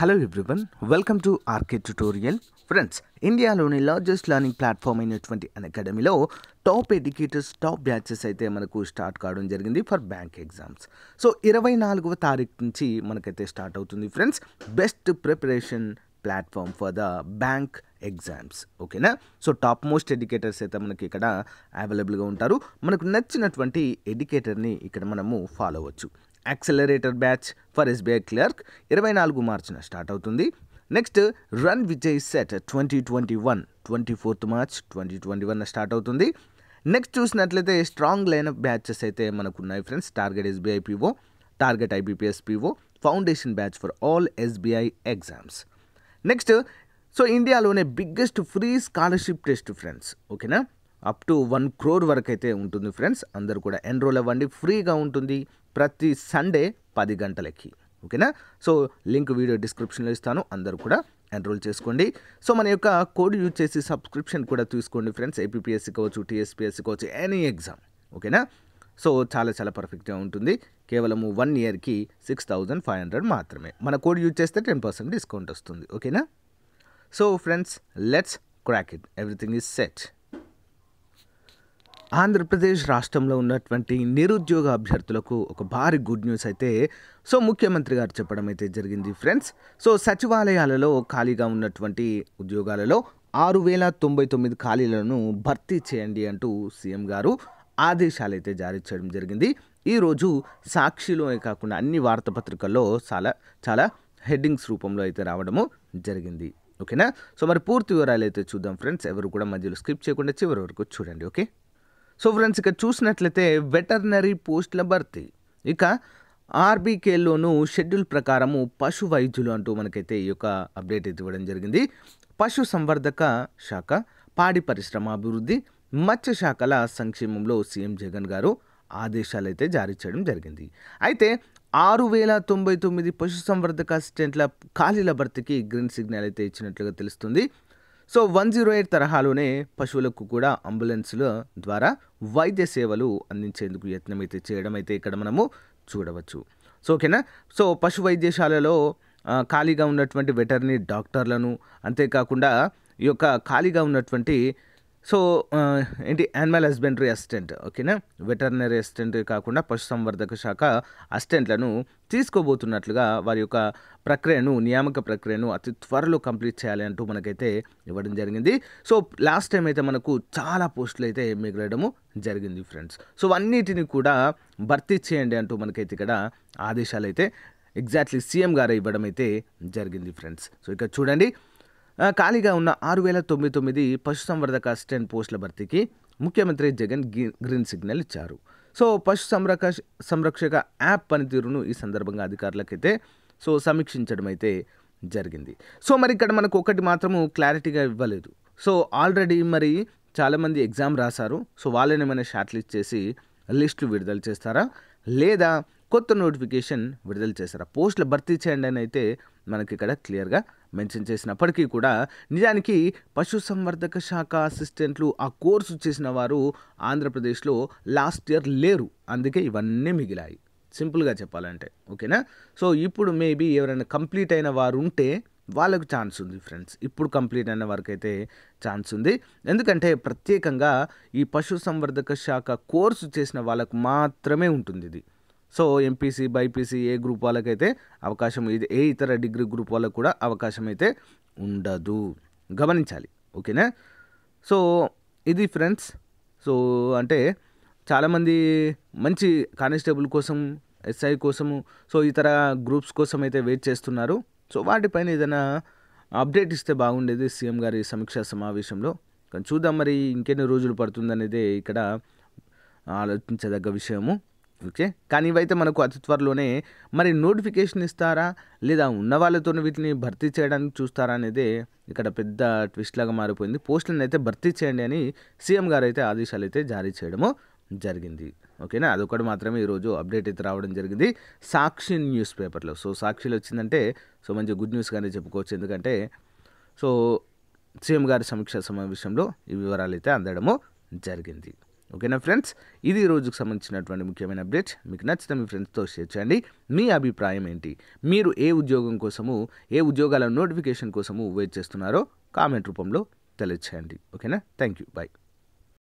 hello everyone welcome to RK tutorial friends ఇండియాలోని largest learning platform అయినటువంటి అన్ అకాడమీలో టాప్ ఎడ్యుకేటర్స్ టాప్ బ్యాచెస్ అయితే మనకు స్టార్ట్ కావడం జరిగింది ఫర్ బ్యాంక్ ఎగ్జామ్స్ సో ఇరవై నాలుగవ తారీఖు నుంచి మనకైతే స్టార్ట్ అవుతుంది friends best preparation platform for the bank exams ఓకేనా సో టాప్ మోస్ట్ ఎడ్యుకేటర్స్ అయితే మనకి ఇక్కడ అవైలబుల్గా ఉంటారు మనకు నచ్చినటువంటి ఎడ్యుకేటర్ని ఇక్కడ మనము ఫాలో అవ్వచ్చు accelerator batch for SBI clerk ఇరవై నాలుగు మార్చిన స్టార్ట్ అవుతుంది next run Vijay set twenty twenty one twenty fourth March twenty twenty one start అవుతుంది నెక్స్ట్ చూసినట్లయితే స్ట్రాంగ్ లైనప్ బ్యాచెస్ అయితే మనకు ఉన్నాయి friends target SBI PO target IBPS PO foundation batch for all SBI exams next so ఇండియాలోనే biggest free scholarship test friends ఓకేనా up to one crore వరకు అయితే ఉంటుంది ఫ్రెండ్స్ అందరూ కూడా ఎన్రోల్ అవ్వండి ఫ్రీగా ఉంటుంది ప్రతి సండే పది గంటలకి ఓకేనా సో లింక్ వీడియో డిస్క్రిప్షన్లో ఇస్తాను అందరూ కూడా ఎన్రోల్ చేసుకోండి సో మన యొక్క కోడ్ యూజ్ చేసి సబ్స్క్రిప్షన్ కూడా తీసుకోండి ఫ్రెండ్స్ ఏపీఎస్సీ కావచ్చు టీఎస్పీఎస్సీ కావచ్చు ఎనీ ఎగ్జామ్ ఓకేనా సో చాలా చాలా పర్ఫెక్ట్గా ఉంటుంది కేవలము వన్ ఇయర్కి సిక్స్ థౌజండ్ ఫైవ్ హండ్రెడ్ మాత్రమే మన కోడ్ యూజ్ చేస్తే టెన్ పర్సెంట్ డిస్కౌంట్ వస్తుంది ఓకేనా so friends let's crack it everything is set Andhra Pradesh రాష్ట్రంలో ఉన్నటువంటి నిరుద్యోగ అభ్యర్థులకు ఒక భారీ గుడ్ న్యూస్ అయితే సో ముఖ్యమంత్రి గారు చెప్పడం అయితే జరిగింది ఫ్రెండ్స్ సో సచివాలయాలలో ఖాళీగా ఉన్నటువంటి ఉద్యోగాలలో ఆరు వేల తొంభై తొమ్మిది ఖాళీలను భర్తీ చేయండి అంటూ సీఎం గారు ఆదేశాలు అయితే జారీ చేయడం జరిగింది ఈరోజు సాక్షిలోనే కాకుండా అన్ని వార్తాపత్రికల్లో చాలా చాలా హెడ్డింగ్స్ రూపంలో అయితే రావడము జరిగింది ఓకేనా సో మరి పూర్తి వివరాలు అయితే చూద్దాం ఫ్రెండ్స్ ఎవరు కూడా మధ్యలో స్కిప్ చేయకుండా చివరి వరకు చూడండి ఓకే సో ఫ్రెండ్స్ ఇక చూసినట్లయితే వెటర్నరీ పోస్టుల భర్తీ ఇక ఆర్బీకేలోను షెడ్యూల్ ప్రకారము పశు వైద్యులు అంటూ మనకైతే ఈ యొక్క అప్డేట్ అయితే ఇవ్వడం జరిగింది పశు సంవర్ధక శాఖ పాడి పరిశ్రమ అభివృద్ధి మత్స్య శాఖల సంక్షేమంలో సీఎం జగన్ గారు ఆదేశాలు అయితే జారీ చేయడం జరిగింది అయితే ఆరు వేల తొంభై తొమ్మిది పశుసంవర్ధక అసిస్టెంట్ల ఖాళీల భర్తీకి గ్రీన్ సిగ్నల్ అయితే ఇచ్చినట్లుగా తెలుస్తుంది సో వన్ జీరో ఎయిట్ తరహాలోనే పశువులకు కూడా అంబులెన్స్ల ద్వారా వైద్య సేవలు అందించేందుకు యత్నం అయితే చేయడం అయితే ఇక్కడ మనము చూడవచ్చు సో ఓకేనా సో పశు వైద్యశాలలో ఖాళీగా ఉన్నటువంటి వెటర్నీ డాక్టర్లను అంతేకాకుండా ఈ యొక్క ఖాళీగా ఉన్నటువంటి సో ఏంటి యానిమల్ హస్బెండరీ అసిస్టెంట్ ఓకేనా వెటర్నరీ అసిస్టెంట్ కాకుండా పశుసంవర్ధక శాఖ అసిస్టెంట్లను తీసుకోబోతున్నట్లుగా వారి యొక్క ప్రక్రియను నియామక ప్రక్రియను అతి త్వరలో కంప్లీట్ చేయాలి అంటూ మనకైతే ఇవ్వడం జరిగింది సో లాస్ట్ టైం అయితే మనకు చాలా పోస్టులు అయితే మిగలడము జరిగింది ఫ్రెండ్స్ సో అన్నిటిని కూడా భర్తీ చేయండి అంటూ మనకైతే ఇక్కడ ఆదేశాలు అయితే ఎగ్జాక్ట్లీ సీఎం గారు ఇవ్వడం అయితే జరిగింది ఫ్రెండ్స్ సో ఇక్కడ చూడండి ఖాళీగా ఉన్న ఆరు వేల తొమ్మిది తొమ్మిది పశుసంవర్ధక అసిస్టెంట్ పోస్టుల భర్తీకి ముఖ్యమంత్రి జగన్ గ్రీన్ సిగ్నల్ ఇచ్చారు సో పశు సంరక్ష సంరక్షక యాప్ పనితీరును ఈ సందర్భంగా అధికారులకైతే సో సమీక్షించడం అయితే జరిగింది సో మరి ఇక్కడ మనకు ఒకటి మాత్రము క్లారిటీగా ఇవ్వలేదు సో ఆల్రెడీ మరి చాలామంది ఎగ్జామ్ రాశారు సో వాళ్ళని ఏమైనా షార్ట్ లిస్ట్ చేసి లిస్టులు విడుదల చేస్తారా లేదా కొత్త నోటిఫికేషన్ విడుదల చేశారు పోస్టులు భర్తీ చేయండి అని అయితే మనకి ఇక్కడ క్లియర్గా మెన్షన్ చేసినప్పటికీ కూడా నిజానికి పశుసంవర్ధక శాఖ అసిస్టెంట్లు ఆ కోర్సు చేసిన వారు ఆంధ్రప్రదేశ్లో లాస్ట్ ఇయర్ లేరు అందుకే ఇవన్నీ మిగిలాయి సింపుల్గా చెప్పాలంటే ఓకేనా సో ఇప్పుడు మేబీ ఎవరైనా కంప్లీట్ అయిన వారు ఉంటే వాళ్ళకు ఛాన్స్ ఉంది ఫ్రెండ్స్ ఇప్పుడు కంప్లీట్ అయిన అయితే ఛాన్స్ ఉంది ఎందుకంటే ప్రత్యేకంగా ఈ పశుసంవర్ధక శాఖ కోర్సు చేసిన వాళ్ళకు మాత్రమే ఉంటుంది ఇది సో ఎంపీసీ బైపీసీ ఏ గ్రూప్ వాళ్ళకైతే అవకాశం ఇది ఏ ఇతర డిగ్రీ గ్రూప్ వాళ్ళకు కూడా అవకాశం అయితే ఉండదు గమనించాలి ఓకేనా సో ఇది ఫ్రెండ్స్ సో అంటే చాలామంది మంచి కానిస్టేబుల్ కోసం ఎస్ఐ కోసము సో ఇతర గ్రూప్స్ కోసం అయితే వెయిట్ చేస్తున్నారు సో వాటిపైన ఏదైనా అప్డేట్ ఇస్తే బాగుండేది సీఎం గారి సమీక్షా సమావేశంలో కానీ చూద్దాం మరి ఇంకెన్ని రోజులు పడుతుందనేది ఇక్కడ ఆలోచించదగ్గ విషయము ఓకే కానీ ఇవైతే మనకు అతి త్వరలోనే మరి నోటిఫికేషన్ ఇస్తారా లేదా ఉన్న వాళ్ళతో వీటిని భర్తీ చేయడానికి చూస్తారా అనేది ఇక్కడ పెద్ద ట్విస్ట్ లాగా మారిపోయింది పోస్టులను అయితే భర్తీ చేయండి అని సీఎం గారు అయితే ఆదేశాలు అయితే జారీ చేయడము జరిగింది ఓకేనా అదొకటి మాత్రమే ఈరోజు అప్డేట్ అయితే రావడం జరిగింది సాక్షి న్యూస్ పేపర్లో సో సాక్షిలో వచ్చిందంటే సో మంచి గుడ్ న్యూస్గానే చెప్పుకోవచ్చు ఎందుకంటే సో సీఎం గారి సమీక్ష సమావేశంలో ఈ వివరాలు అయితే అందడము జరిగింది ఓకేనా ఫ్రెండ్స్ ఇది రోజుకు సంబంధించినటువంటి ముఖ్యమైన అప్డేట్ మీకు నచ్చిన మీ ఫ్రెండ్స్తో షేర్ చేయండి మీ అభిప్రాయం ఏంటి మీరు ఏ ఉద్యోగం కోసము ఏ ఉద్యోగాల నోటిఫికేషన్ కోసము వెయిట్ చేస్తున్నారో కామెంట్ రూపంలో తెలియచేయండి ఓకేనా థ్యాంక్ యూ బాయ్